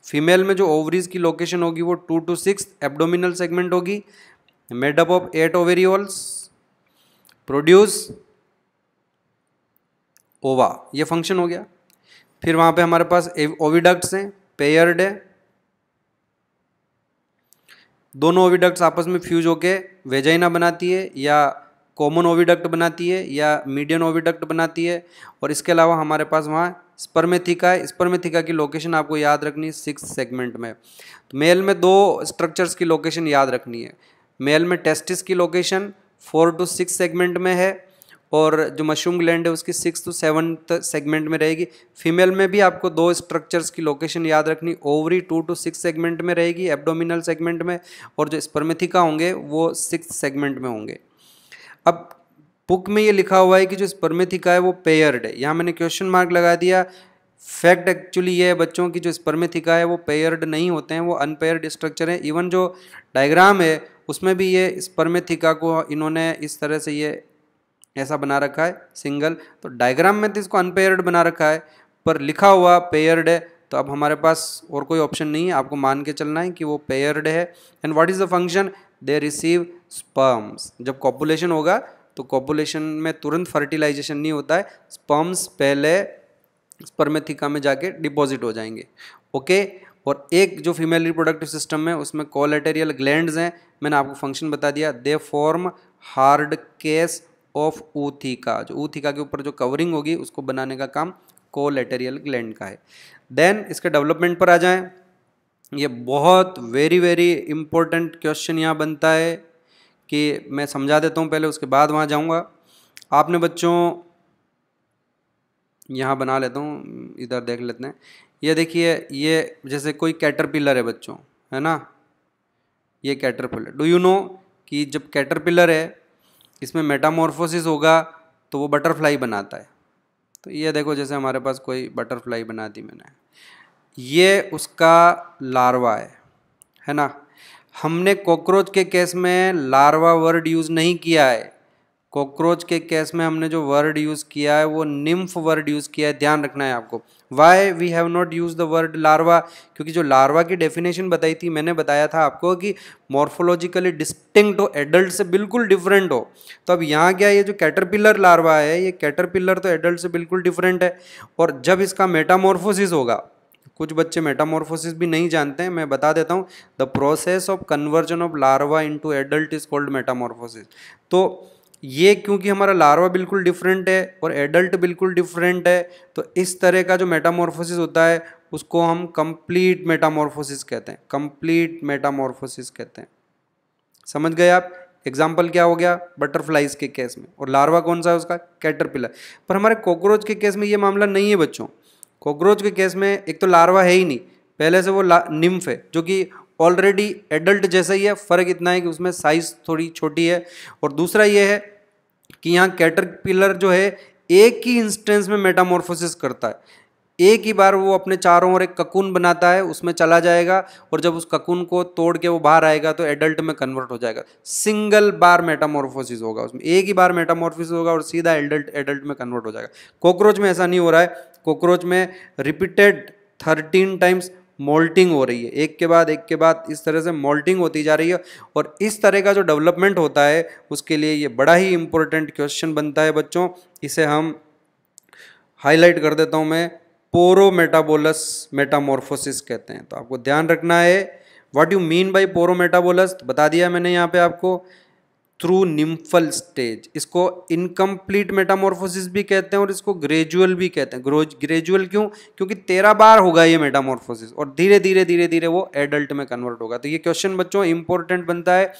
female में जो ओवरीज की लोकेशन होगी वो two to six abdominal segment होगी made up of eight ovarioles produce ova ये फंक्शन हो गया फिर वहाँ पे हमारे पास ओविडक्ट्स हैं पेयर्ड है दोनों ओविडक्ट्स आपस में फ्यूज होके वेजाइना बनाती है या कॉमन ओविडक्ट बनाती है या मीडियन ओविडक्ट बनाती है और इसके अलावा हमारे पास वहाँ स्पर्मेथिका है स्पर्मेथिका की लोकेशन आपको याद रखनी है सिक्स सेगमेंट में तो मेल में दो स्ट्रक्चर्स की लोकेशन याद रखनी है मेल में टेस्टिस की location four to six segment में है और जो मशरूम ग्लैंड है उसकी सिक्स टू सेवन्थ सेगमेंट में रहेगी फीमेल में भी आपको दो स्ट्रक्चर्स की लोकेशन याद रखनी ovary two to six segment में रहेगी एब्डोमिनल सेगमेंट में और जो स्पर्मेथिका होंगे वो सिक्स सेगमेंट में होंगे अब बुक में ये लिखा हुआ है कि जो स्पर्मेथिका है वो पेयर्ड है यहाँ मैंने क्वेश्चन मार्क लगा दिया फैक्ट एक्चुअली ये है बच्चों की जो स्पर्मेथिका है वो पेयर्ड नहीं होते हैं वो अनपेयर्ड स्ट्रक्चर है इवन जो डायग्राम है उसमें भी ये स्पर्मेथिका को इन्होंने इस तरह से ये ऐसा बना रखा है सिंगल तो डायग्राम में तो इसको अनपेयर्ड बना रखा है पर लिखा हुआ पेयर्ड है तो अब हमारे पास और कोई ऑप्शन नहीं है आपको मान के चलना है कि वो पेयर्ड है and what is the function they receive sperms जब कॉपुलेशन होगा तो कॉपुलेशन में तुरंत फर्टिलाइजेशन नहीं होता है स्पर्म्स पहले स्पर्मेथिका में जाके डिपॉजिट हो जाएंगे ओके okay? और एक जो फीमेल रिप्रोडक्टिव सिस्टम है उसमें कोलेटेरियल ग्लैंड हैं मैंने आपको फंक्शन बता दिया they form hard case of ootheca जो ऊथिका के ऊपर जो कवरिंग होगी उसको बनाने का काम कोलेटेरियल ग्लैंड का है देन इसके डेवलपमेंट पर आ जाएं ये बहुत वेरी वेरी इंपॉर्टेंट क्वेश्चन यहाँ बनता है कि मैं समझा देता हूँ पहले उसके बाद वहाँ जाऊँगा आपने बच्चों यहाँ बना लेता हूँ इधर देख लेते हैं ये देखिए ये जैसे कोई कैटरपिलर है बच्चों है ना ये कैटरपिलर डू यू नो कि जब कैटरपिलर है इसमें मेटामॉर्फोसिस होगा तो वो बटरफ्लाई बनाता है तो ये देखो जैसे हमारे पास कोई बटरफ्लाई बना दी मैंने ये उसका लार्वा है है ना हमने कॉकरोच के केस में लार्वा वर्ड यूज़ नहीं किया है कॉकरोच के केस में हमने जो वर्ड यूज़ किया है वो निम्फ वर्ड यूज़ किया है ध्यान रखना है आपको why we have not use the word larva क्योंकि जो लार्वा की डेफिनेशन बताई थी मैंने बताया था आपको कि मॉर्फोलॉजिकली डिस्टिंक्ट हो एडल्ट से बिल्कुल डिफरेंट हो तो अब यहाँ क्या ये जो कैटरपिलर लार्वा है ये कैटरपिलर तो एडल्ट से बिल्कुल डिफरेंट है और जब इसका मेटामॉर्फोसिस होगा कुछ बच्चे मेटामोर्फोसिस भी नहीं जानते हैं मैं बता देता हूँ the process of conversion of larva into adult is called metamorphosis तो ये क्योंकि हमारा लार्वा बिल्कुल डिफरेंट है और एडल्ट बिल्कुल डिफरेंट है तो इस तरह का जो मेटामॉर्फोसिस होता है उसको हम कंप्लीट मेटामॉर्फोसिस कहते हैं कंप्लीट मेटामॉर्फोसिस कहते हैं समझ गए आप एग्जाम्पल क्या हो गया बटरफ्लाइज के केस में और लार्वा कौन सा है उसका कैटरपिलर पर हमारे कॉकरोच के केस में ये मामला नहीं है बच्चों कॉकरोच के केस में एक तो लार्वा है ही नहीं पहले से वो निम्फ है जो कि ऑलरेडी एडल्ट जैसा ही है फ़र्क इतना है कि उसमें साइज़ थोड़ी छोटी है और दूसरा ये है कि यहाँ कैटरपिलर जो है एक ही इंस्टेंस में मेटामॉर्फोसिस करता है एक ही बार वो अपने चारों ओर एक ककून बनाता है उसमें चला जाएगा और जब उस ककून को तोड़ के वो बाहर आएगा तो एडल्ट में कन्वर्ट हो जाएगा सिंगल बार मेटामॉर्फोसिस होगा उसमें एक ही बार मेटामॉर्फोसिस होगा और सीधा एडल्ट एडल्ट में कन्वर्ट हो जाएगा कॉकरोच में ऐसा नहीं हो रहा है कॉकरोच में रिपीटेड थर्टीन टाइम्स मोल्टिंग हो रही है एक के बाद एक के बाद इस तरह से मोल्टिंग होती जा रही है और इस तरह का जो डेवलपमेंट होता है उसके लिए ये बड़ा ही इम्पोर्टेंट क्वेश्चन बनता है बच्चों इसे हम हाईलाइट कर देता हूँ मैं पोरो मेटाबोलस मेटामोर्फोसिस कहते हैं तो आपको ध्यान रखना है what you mean by paurometabolous बता दिया मैंने यहाँ पे आपको थ्रू निम्फल स्टेज इसको इनकम्प्लीट मेटामोर्फोसिस भी कहते हैं और इसको ग्रेजुअल भी कहते हैं ग्रेजुअल क्यों क्योंकि तेरह बार होगा ये मेटामॉर्फोसिस और धीरे धीरे धीरे धीरे वो एडल्ट में कन्वर्ट होगा तो ये क्वेश्चन बच्चों इंपॉर्टेंट बनता है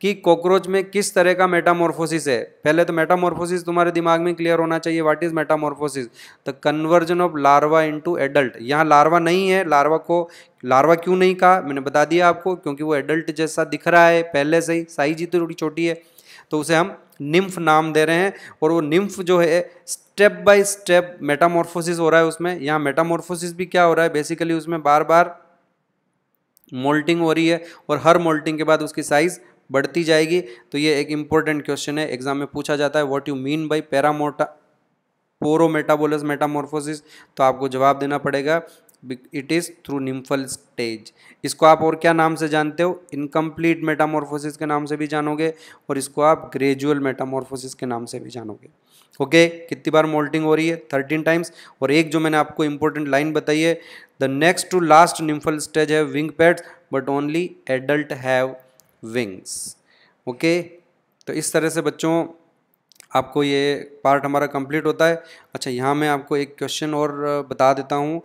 कि कॉकरोच में किस तरह का मेटामॉर्फोसिस है पहले तो मेटामॉर्फोसिस तुम्हारे दिमाग में क्लियर होना चाहिए what is metamorphosis the conversion of larva into adult यहाँ लार्वा नहीं है लार्वा को लार्वा क्यों नहीं कहा मैंने बता दिया आपको क्योंकि वो एडल्ट जैसा दिख रहा है पहले से ही साइज ही तो थोड़ी छोटी है तो उसे हम निम्फ नाम दे रहे हैं और वो निम्फ जो है स्टेप बाय स्टेप मेटामॉर्फोसिस हो रहा है उसमें यहाँ मेटामॉर्फोसिस भी क्या हो रहा है बेसिकली उसमें बार बार मोल्टिंग हो रही है और हर मोल्टिंग के बाद उसकी साइज़ बढ़ती जाएगी तो ये एक इंपॉर्टेंट क्वेश्चन है एग्जाम में पूछा जाता है what you mean by paurometabola paurometabolous metamorphosis तो आपको जवाब देना पड़ेगा it is through nymphal stage इसको आप और क्या नाम से जानते हो इनकम्प्लीट मेटामोरफोसिस के नाम से भी जानोगे और इसको आप ग्रेजुअल मेटामोरफोसिस के नाम से भी जानोगे ओके okay, कितनी बार मोल्टिंग हो रही है थर्टीन टाइम्स और एक जो मैंने आपको इंपॉर्टेंट लाइन बताई है the next to last nymphal stage है wing pads but only adult have wings okay तो इस तरह से बच्चों आपको ये पार्ट हमारा कंप्लीट होता है अच्छा यहाँ मैं आपको एक क्वेश्चन और बता देता हूँ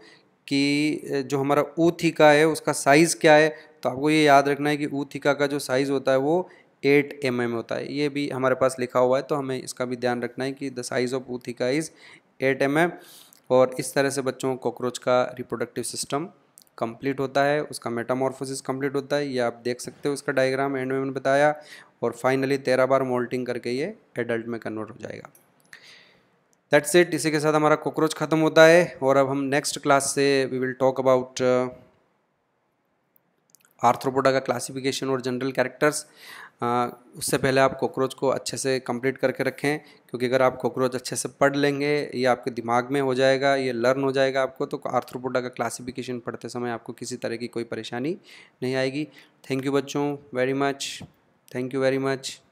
कि जो हमारा ऊ थीका है उसका साइज़ क्या है तो आपको ये याद रखना है कि ऊ थीका का जो साइज़ होता है वो एट एम mm होता है ये भी हमारे पास लिखा हुआ है तो हमें इसका भी ध्यान रखना है कि the size of theca is eight m और इस तरह से बच्चों कॉकरोच का रिप्रोडक्टिव सिस्टम कंप्लीट होता है उसका मेटामॉर्फोसिस कंप्लीट होता है ये आप देख सकते हो उसका डायग्राम एंड में मैंने बताया और फाइनली तेरह बार मोल्टिंग करके ये एडल्ट में कन्वर्ट हो जाएगा दैट्स इट इसी के साथ हमारा कॉकरोच ख़त्म होता है और अब हम नेक्स्ट क्लास से we will talk about Arthropoda का क्लासिफिकेशन और जनरल कैरेक्टर्स हाँ, उससे पहले आप कॉकरोच को अच्छे से कंप्लीट करके रखें क्योंकि अगर आप कॉकरोच अच्छे से पढ़ लेंगे ये आपके दिमाग में हो जाएगा ये लर्न हो जाएगा आपको तो आर्थ्रोपोडा का क्लासिफिकेशन पढ़ते समय आपको किसी तरह की कोई परेशानी नहीं आएगी थैंक यू बच्चों very much thank you very much